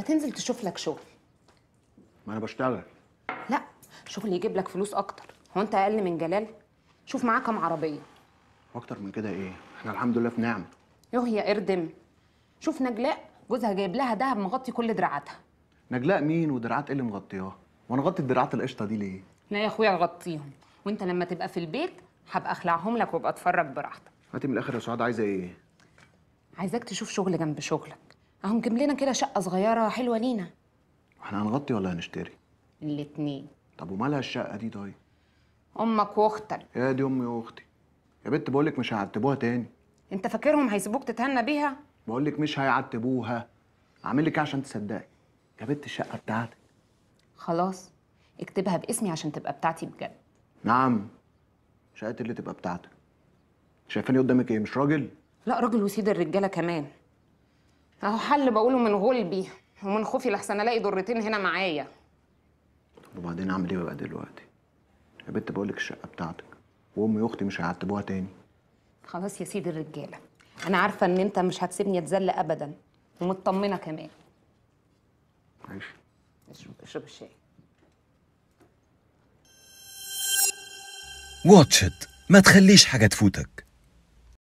ما تنزل تشوف لك شغل ما انا بشتغل لا شغل يجيب لك فلوس اكتر هو انت اقل من جلال شوف معاه كام عربيه واكتر من كده ايه احنا الحمد لله في نعمه يوه يا اردم شوف نجلاء جوزها جايب لها دهب مغطي كل دراعاتها نجلاء مين ودراعات ايه اللي مغطياها وانا غطيت الدراعات القشطه دي ليه لا يا اخويا غطيهم وانت لما تبقى في البيت هبقى اخلعهم لك وابقى اتفرج براحتك هاتي من الاخر يا سعاد عايزه ايه عايزاك تشوف شغل جنب شغلك اهو جيب لنا كده شقه صغيره حلوه لينا احنا هنغطي ولا هنشتري الاتنين طب ومالها الشقه دي طيب امك واختك يا دي امي واختي يا بنت بقولك مش هيعتبوها تاني انت فاكرهم هيسيبوك تتهنى بيها بقولك مش هيعتبوها اعمل لك ايه عشان تصدقي يا بنت الشقه بتاعتك خلاص اكتبها باسمي عشان تبقى بتاعتي بجد نعم شقتي اللي تبقى بتاعتك شايفاني قدامك ايه مش راجل لا راجل وسيد الرجاله كمان اهو حل بقوله من غلبي ومن خوفي لحسن الاقي ضرتين هنا معايا طب وبعدين اعمل ايه بقى دلوقتي يا بنت بقول لك الشقه بتاعتك وامي واختي مش هيعتبوها تاني خلاص يا سيدي الرجاله انا عارفه ان انت مش هتسيبني اتذل ابدا ومطمنه كمان ماشي اشرب اشرب الشاي واتش ما تخليش حاجه تفوتك